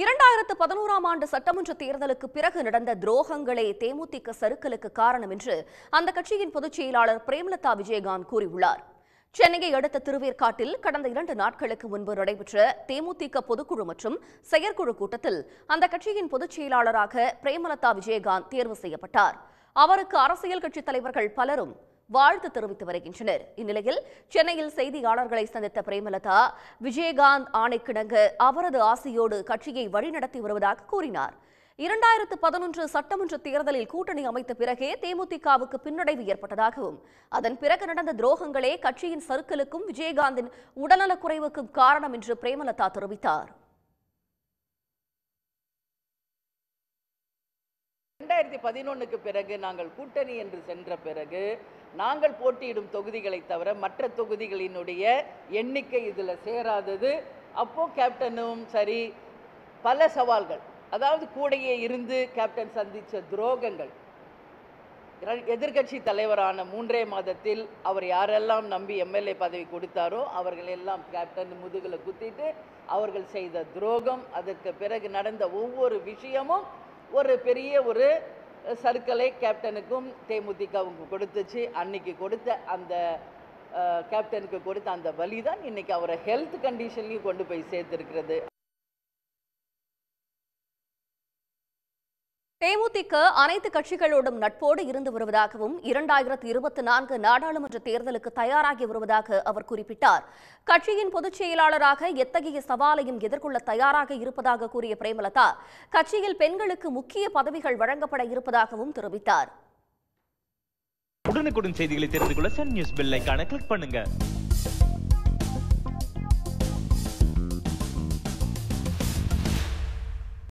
இரண்டாயிரத்து பதினோராம் ஆண்டு சட்டமன்ற தேர்தலுக்கு பிறகு நடந்த துரோகங்களே தேமுதிக சறுக்கலுக்கு காரணம் என்று அந்த கட்சியின் பொதுச் செயலாளர் பிரேமலதா விஜயகாந்த் கூறியுள்ளார் சென்னையை அடுத்த திருவேற்காட்டில் கடந்த இரண்டு நாட்களுக்கு முன்பு நடைபெற்ற தேமுதிக பொதுக்குழு மற்றும் செயற்குழு கூட்டத்தில் அந்த கட்சியின் பொதுச் செயலாளராக பிரேமலதா விஜயகாந்த் தேர்வு செய்யப்பட்டார் அவருக்கு அரசியல் கட்சித் தலைவர்கள் பலரும் வாழ்த்து தெரிவித்து வருகின்றனர் இந்நிலையில் சென்னையில் செய்தியாளர்களை சந்தித்த பிரேமலதா விஜயகாந்த் ஆணைக்கிடங்கு அவரது ஆசையோடு கட்சியை வழிநடத்தி வருவதாக கூறினார் இரண்டாயிரத்து பதினொன்று சட்டமன்ற தேர்தலில் கூட்டணி அமைத்த பிறகே தேமுதிகவுக்கு பின்னடைவு ஏற்பட்டதாகவும் அதன் பிறகு நடந்த துரோகங்களே கட்சியின் சருக்கலுக்கும் விஜயகாந்தின் உடல்நலக் குறைவுக்கும் காரணம் என்று பிரேமலதா தெரிவித்தார் இரண்டாயிரத்தி பதினொன்னுக்கு பிறகு நாங்கள் கூட்டணி என்று சென்ற பிறகு நாங்கள் போட்டியிடும் தொகுதிகளை தவிர மற்ற தொகுதிகளினுடைய எண்ணிக்கை இதில் சேராதது அப்போது கேப்டனும் சரி பல சவால்கள் அதாவது கூடையே இருந்து கேப்டன் சந்தித்த துரோகங்கள் எதிர்கட்சி தலைவரான மூன்றே மாதத்தில் அவர் யாரெல்லாம் நம்பி எம்எல்ஏ பதவி கொடுத்தாரோ அவர்கள் எல்லாம் கேப்டன் முதுகில் குத்திட்டு அவர்கள் செய்த துரோகம் அதற்கு பிறகு நடந்த ஒவ்வொரு விஷயமும் ஒரு பெரிய ஒரு சர்க்கலை கேப்டனுக்கும் தேமுதிகவுக்கும் கொடுத்துச்சு அன்னைக்கு கொடுத்த அந்த கேப்டனுக்கு கொடுத்த அந்த வழி தான் இன்றைக்கி அவரை ஹெல்த் கண்டிஷன்லையும் கொண்டு போய் சேர்த்துருக்கிறது தேமுதிக அனைத்து கட்சிகளோடும் நட்போடு இருந்து வருவதாகவும் இரண்டாயிரத்து இருபத்தி நான்கு நாடாளுமன்ற தேர்தலுக்கு தயாராகி வருவதாக அவர் குறிப்பிட்டார் கட்சியின் பொதுச் செயலாளராக எத்தகைய சவாலையும் எதிர்கொள்ள தயாராக இருப்பதாக கூறிய பிரேமலதா கட்சியில் பெண்களுக்கு முக்கிய பதவிகள் வழங்கப்பட இருப்பதாகவும் தெரிவித்தார் உடனுக்குடன் செய்திகளை தெரிந்து கொள்ள சன் நியூஸ் கிளிக் பண்ணுங்க